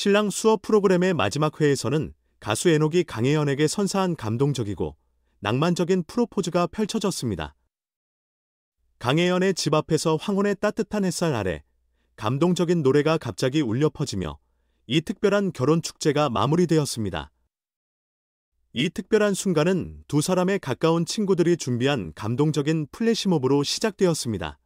신랑 수업 프로그램의 마지막 회에서는 가수 에녹이 강혜연에게 선사한 감동적이고 낭만적인 프로포즈가 펼쳐졌습니다. 강혜연의 집 앞에서 황혼의 따뜻한 햇살 아래 감동적인 노래가 갑자기 울려 퍼지며 이 특별한 결혼 축제가 마무리되었습니다. 이 특별한 순간은 두 사람의 가까운 친구들이 준비한 감동적인 플래시몹으로 시작되었습니다.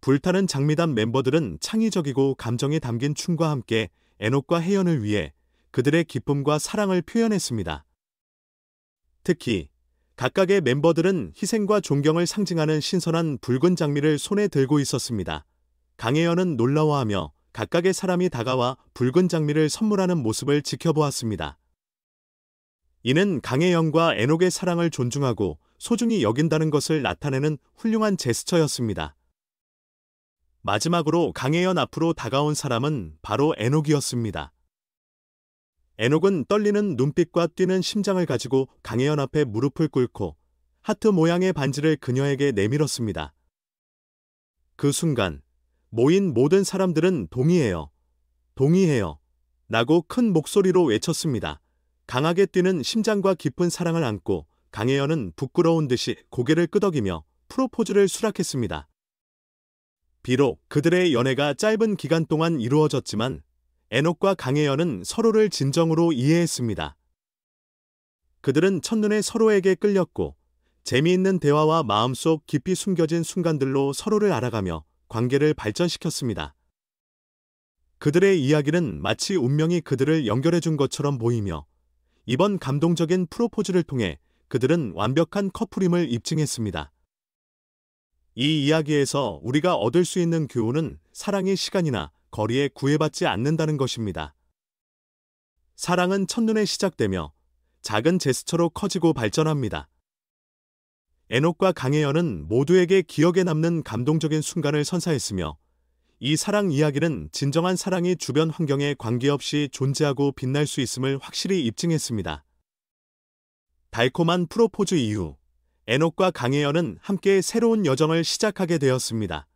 불타는 장미단 멤버들은 창의적이고 감정이 담긴 춤과 함께 에녹과 혜연을 위해 그들의 기쁨과 사랑을 표현했습니다. 특히 각각의 멤버들은 희생과 존경을 상징하는 신선한 붉은 장미를 손에 들고 있었습니다. 강혜연은 놀라워하며 각각의 사람이 다가와 붉은 장미를 선물하는 모습을 지켜보았습니다. 이는 강혜연과 에녹의 사랑을 존중하고 소중히 여긴다는 것을 나타내는 훌륭한 제스처였습니다. 마지막으로 강혜연 앞으로 다가온 사람은 바로 에녹이었습니다. 에녹은 떨리는 눈빛과 뛰는 심장을 가지고 강혜연 앞에 무릎을 꿇고 하트 모양의 반지를 그녀에게 내밀었습니다. 그 순간 모인 모든 사람들은 동의해요. 동의해요. 라고 큰 목소리로 외쳤습니다. 강하게 뛰는 심장과 깊은 사랑을 안고 강혜연은 부끄러운 듯이 고개를 끄덕이며 프로포즈를 수락했습니다. 비록 그들의 연애가 짧은 기간 동안 이루어졌지만 에녹과 강혜연은 서로를 진정으로 이해했습니다. 그들은 첫눈에 서로에게 끌렸고 재미있는 대화와 마음속 깊이 숨겨진 순간들로 서로를 알아가며 관계를 발전시켰습니다. 그들의 이야기는 마치 운명이 그들을 연결해 준 것처럼 보이며 이번 감동적인 프로포즈를 통해 그들은 완벽한 커플임을 입증했습니다. 이 이야기에서 우리가 얻을 수 있는 교훈은 사랑의 시간이나 거리에 구애받지 않는다는 것입니다. 사랑은 첫눈에 시작되며 작은 제스처로 커지고 발전합니다. 에녹과 강혜연은 모두에게 기억에 남는 감동적인 순간을 선사했으며 이 사랑 이야기는 진정한 사랑이 주변 환경에 관계없이 존재하고 빛날 수 있음을 확실히 입증했습니다. 달콤한 프로포즈 이후 에녹과 강혜연은 함께 새로운 여정을 시작하게 되었습니다.